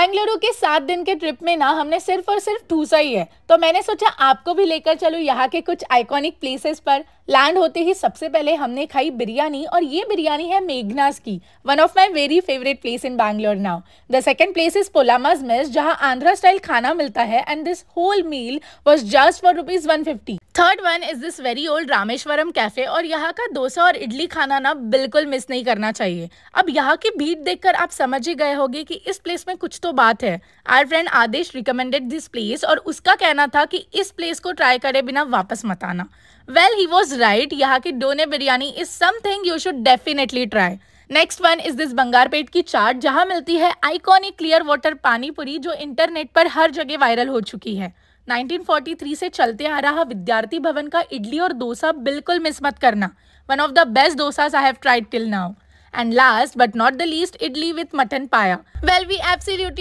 बेंगलुरु के सात दिन के ट्रिप में ना हमने सिर्फ और सिर्फ ठूसा ही है तो मैंने सोचा आपको भी लेकर चलूँ यहाँ के कुछ आइकॉनिक प्लेसेस पर लैंड होते ही सबसे पहले हमने खाई बिरयानी और ये बिरयानी है मेघनास की one of my very favourite place in Bangalore now the second place is पोलामाज मेस जहाँ आंध्रा स्टाइल खाना मिलता है and this whole meal was just for rupees third one is this very old Rameshwaram cafe और यहाँ का डोसा और इडली खाना ना बिल्कुल मिस नहीं करना चाहिए अब यहाँ की भीड़ देखकर आप समझ ही गए होगे कि इस प्लेस में कुछ तो तो बात है our friend Adesh recommended this place और उसका कहना था कि इस प्लेस को ट्राई करे बिना वापस मत आना वेल ही वॉज राइट यहाँ की donne biryani is something you should definitely try next one is this Bangarpet की चाट जहाँ मिलती है आइकॉनिक क्लियर वाटर पानीपुरी जो इंटरनेट पर हर जगह वायरल हो चुकी है 1943 से चलते आ रहा विद्यार्थी भवन का इडली और डोसा बिल्कुल मिस मत करना one of the best dosas I have tried till now and last but not the least idli with mutton paya well we एब्सिल्यूटी